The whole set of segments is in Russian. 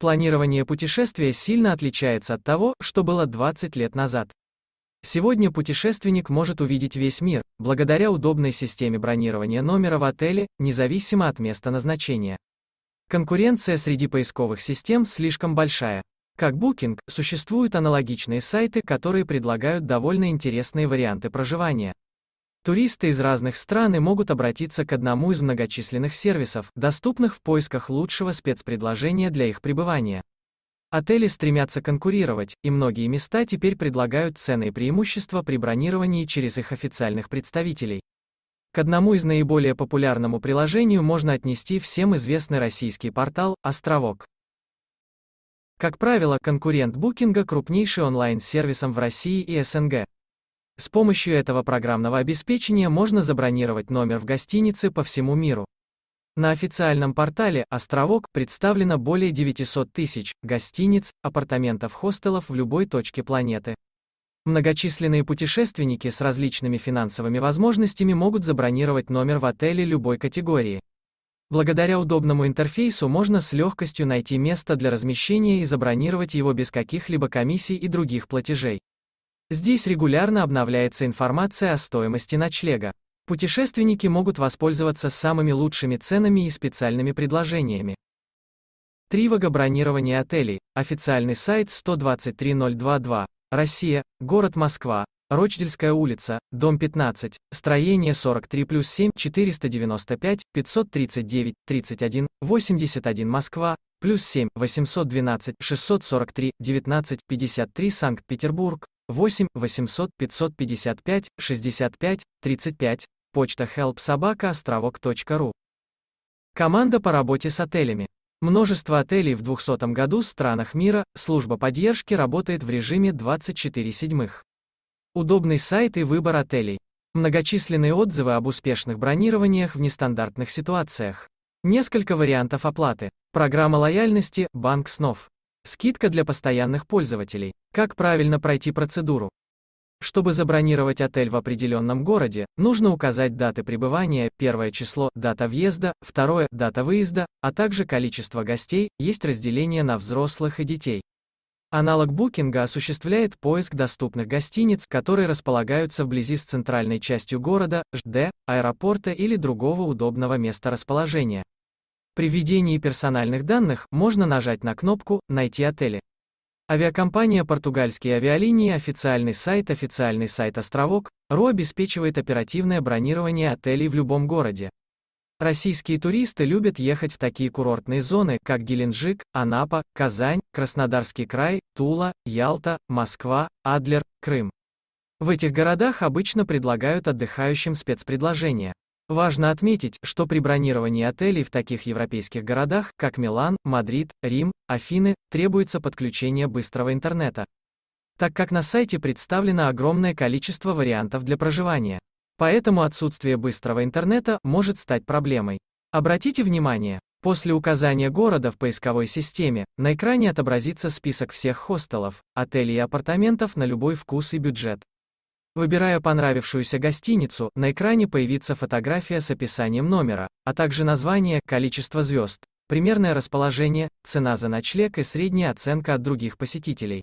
Планирование путешествия сильно отличается от того, что было 20 лет назад. Сегодня путешественник может увидеть весь мир, благодаря удобной системе бронирования номера в отеле, независимо от места назначения. Конкуренция среди поисковых систем слишком большая. Как Booking, существуют аналогичные сайты, которые предлагают довольно интересные варианты проживания. Туристы из разных стран и могут обратиться к одному из многочисленных сервисов, доступных в поисках лучшего спецпредложения для их пребывания. Отели стремятся конкурировать, и многие места теперь предлагают цены и преимущества при бронировании через их официальных представителей. К одному из наиболее популярному приложению можно отнести всем известный российский портал «Островок». Как правило, конкурент букинга крупнейший онлайн-сервисом в России и СНГ. С помощью этого программного обеспечения можно забронировать номер в гостинице по всему миру. На официальном портале «Островок» представлено более 900 тысяч гостиниц, апартаментов, хостелов в любой точке планеты. Многочисленные путешественники с различными финансовыми возможностями могут забронировать номер в отеле любой категории. Благодаря удобному интерфейсу можно с легкостью найти место для размещения и забронировать его без каких-либо комиссий и других платежей. Здесь регулярно обновляется информация о стоимости ночлега. Путешественники могут воспользоваться самыми лучшими ценами и специальными предложениями. Тривога бронирование отелей. Официальный сайт 123022. Россия. Город Москва. Рочдельская улица, дом 15, строение 43 плюс 7, 495, 539, 31, 81 Москва, плюс 7, 812, 643, 19, 53 Санкт-Петербург, 8 800 555 65 35, почта helpsobakaostrovok.ru. Команда по работе с отелями. Множество отелей в 200 году в странах мира, служба поддержки работает в режиме 24 седьмых. Удобный сайт и выбор отелей. Многочисленные отзывы об успешных бронированиях в нестандартных ситуациях. Несколько вариантов оплаты. Программа лояльности «Банк снов». Скидка для постоянных пользователей. Как правильно пройти процедуру? Чтобы забронировать отель в определенном городе, нужно указать даты пребывания, первое число, дата въезда, второе, дата выезда, а также количество гостей, есть разделение на взрослых и детей. Аналог букинга осуществляет поиск доступных гостиниц, которые располагаются вблизи с центральной частью города, ЖД, аэропорта или другого удобного места расположения. При введении персональных данных можно нажать на кнопку «Найти отели». Авиакомпания «Португальские авиалинии» официальный сайт Официальный сайт «Островок» РО обеспечивает оперативное бронирование отелей в любом городе. Российские туристы любят ехать в такие курортные зоны, как Геленджик, Анапа, Казань, Краснодарский край, Тула, Ялта, Москва, Адлер, Крым. В этих городах обычно предлагают отдыхающим спецпредложения. Важно отметить, что при бронировании отелей в таких европейских городах, как Милан, Мадрид, Рим, Афины, требуется подключение быстрого интернета, так как на сайте представлено огромное количество вариантов для проживания. Поэтому отсутствие быстрого интернета может стать проблемой. Обратите внимание, после указания города в поисковой системе, на экране отобразится список всех хостелов, отелей и апартаментов на любой вкус и бюджет. Выбирая понравившуюся гостиницу, на экране появится фотография с описанием номера, а также название, количество звезд, примерное расположение, цена за ночлег и средняя оценка от других посетителей.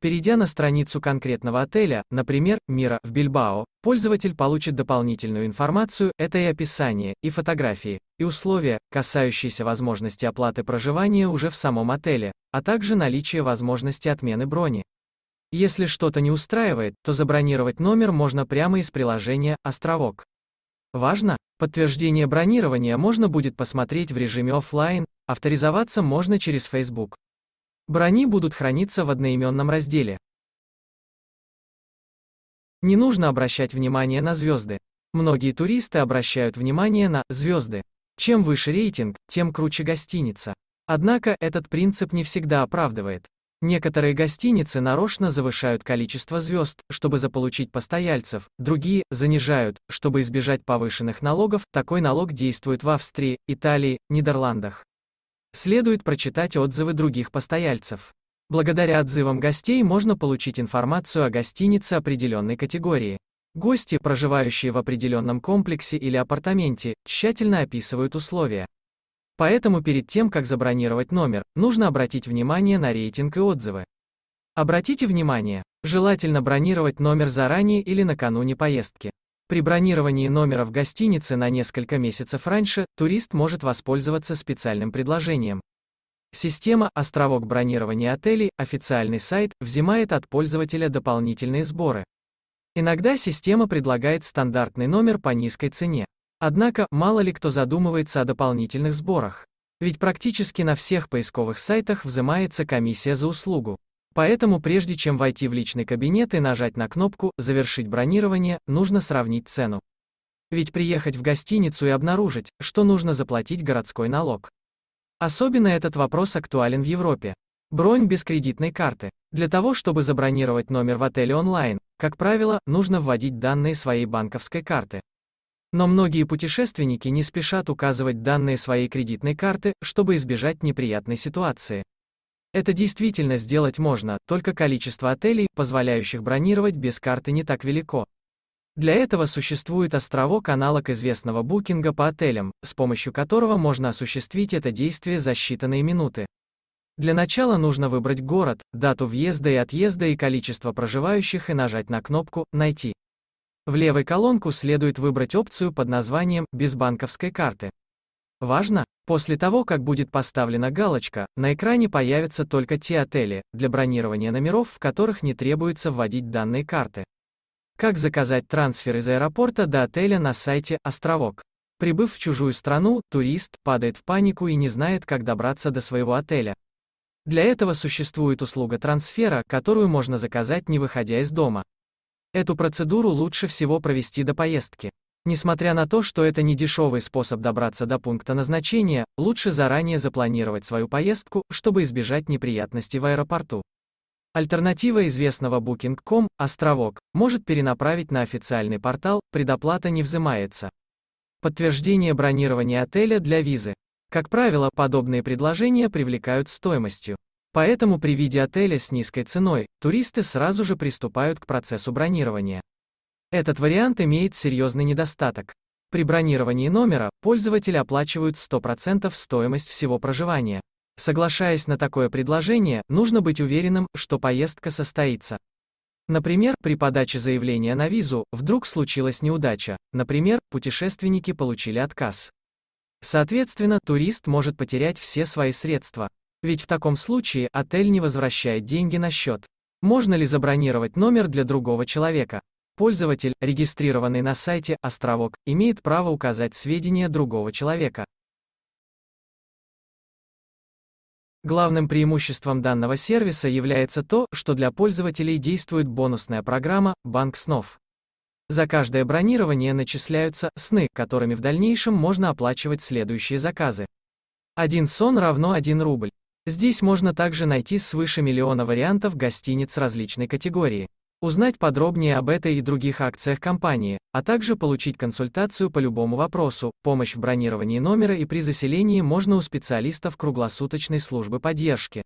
Перейдя на страницу конкретного отеля, например, «Мира» в Бильбао, пользователь получит дополнительную информацию, это и описание, и фотографии, и условия, касающиеся возможности оплаты проживания уже в самом отеле, а также наличие возможности отмены брони. Если что-то не устраивает, то забронировать номер можно прямо из приложения «Островок». Важно, подтверждение бронирования можно будет посмотреть в режиме офлайн, авторизоваться можно через Facebook. Брони будут храниться в одноименном разделе. Не нужно обращать внимание на звезды. Многие туристы обращают внимание на звезды. Чем выше рейтинг, тем круче гостиница. Однако этот принцип не всегда оправдывает. Некоторые гостиницы нарочно завышают количество звезд, чтобы заполучить постояльцев, другие – занижают, чтобы избежать повышенных налогов. Такой налог действует в Австрии, Италии, Нидерландах. Следует прочитать отзывы других постояльцев. Благодаря отзывам гостей можно получить информацию о гостинице определенной категории. Гости, проживающие в определенном комплексе или апартаменте, тщательно описывают условия. Поэтому перед тем, как забронировать номер, нужно обратить внимание на рейтинг и отзывы. Обратите внимание, желательно бронировать номер заранее или накануне поездки. При бронировании номера в гостинице на несколько месяцев раньше, турист может воспользоваться специальным предложением. Система «Островок бронирования отелей» официальный сайт взимает от пользователя дополнительные сборы. Иногда система предлагает стандартный номер по низкой цене. Однако, мало ли кто задумывается о дополнительных сборах. Ведь практически на всех поисковых сайтах взимается комиссия за услугу. Поэтому прежде чем войти в личный кабинет и нажать на кнопку «Завершить бронирование», нужно сравнить цену. Ведь приехать в гостиницу и обнаружить, что нужно заплатить городской налог. Особенно этот вопрос актуален в Европе. Бронь без кредитной карты. Для того, чтобы забронировать номер в отеле онлайн, как правило, нужно вводить данные своей банковской карты. Но многие путешественники не спешат указывать данные своей кредитной карты, чтобы избежать неприятной ситуации. Это действительно сделать можно, только количество отелей, позволяющих бронировать без карты не так велико. Для этого существует островок аналог известного букинга по отелям, с помощью которого можно осуществить это действие за считанные минуты. Для начала нужно выбрать город, дату въезда и отъезда и количество проживающих и нажать на кнопку «Найти». В левой колонку следует выбрать опцию под названием «Без банковской карты». Важно, после того, как будет поставлена галочка, на экране появятся только те отели, для бронирования номеров, в которых не требуется вводить данные карты. Как заказать трансфер из аэропорта до отеля на сайте «Островок». Прибыв в чужую страну, турист падает в панику и не знает, как добраться до своего отеля. Для этого существует услуга трансфера, которую можно заказать не выходя из дома. Эту процедуру лучше всего провести до поездки. Несмотря на то, что это не дешевый способ добраться до пункта назначения, лучше заранее запланировать свою поездку, чтобы избежать неприятностей в аэропорту. Альтернатива известного Booking.com, Островок, может перенаправить на официальный портал, предоплата не взимается. Подтверждение бронирования отеля для визы. Как правило, подобные предложения привлекают стоимостью. Поэтому при виде отеля с низкой ценой, туристы сразу же приступают к процессу бронирования. Этот вариант имеет серьезный недостаток. При бронировании номера пользователи оплачивают 100% стоимость всего проживания. Соглашаясь на такое предложение, нужно быть уверенным, что поездка состоится. Например, при подаче заявления на визу вдруг случилась неудача, например, путешественники получили отказ. Соответственно, турист может потерять все свои средства. Ведь в таком случае отель не возвращает деньги на счет. Можно ли забронировать номер для другого человека? Пользователь, регистрированный на сайте «Островок», имеет право указать сведения другого человека. Главным преимуществом данного сервиса является то, что для пользователей действует бонусная программа «Банк снов». За каждое бронирование начисляются сны, которыми в дальнейшем можно оплачивать следующие заказы. Один сон равно 1 рубль. Здесь можно также найти свыше миллиона вариантов гостиниц различной категории. Узнать подробнее об этой и других акциях компании, а также получить консультацию по любому вопросу, помощь в бронировании номера и при заселении можно у специалистов круглосуточной службы поддержки.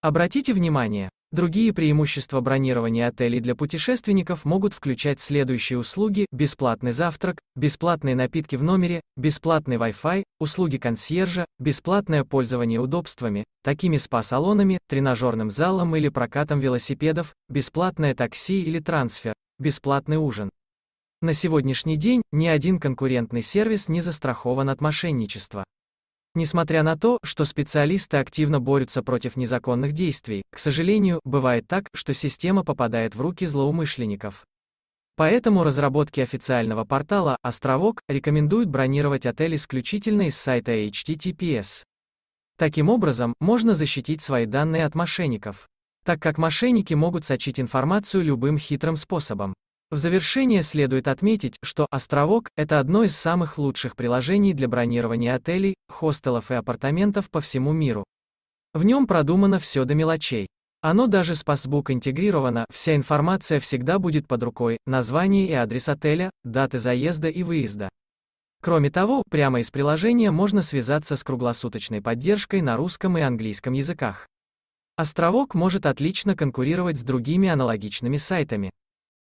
Обратите внимание, Другие преимущества бронирования отелей для путешественников могут включать следующие услуги, бесплатный завтрак, бесплатные напитки в номере, бесплатный Wi-Fi, услуги консьержа, бесплатное пользование удобствами, такими спа-салонами, тренажерным залом или прокатом велосипедов, бесплатное такси или трансфер, бесплатный ужин. На сегодняшний день ни один конкурентный сервис не застрахован от мошенничества. Несмотря на то, что специалисты активно борются против незаконных действий, к сожалению, бывает так, что система попадает в руки злоумышленников. Поэтому разработки официального портала «Островок» рекомендуют бронировать отель исключительно из сайта HTTPS. Таким образом, можно защитить свои данные от мошенников, так как мошенники могут сочить информацию любым хитрым способом. В завершение следует отметить, что «Островок» — это одно из самых лучших приложений для бронирования отелей, хостелов и апартаментов по всему миру. В нем продумано все до мелочей. Оно даже с Пасбук интегрировано, вся информация всегда будет под рукой, название и адрес отеля, даты заезда и выезда. Кроме того, прямо из приложения можно связаться с круглосуточной поддержкой на русском и английском языках. Островок может отлично конкурировать с другими аналогичными сайтами.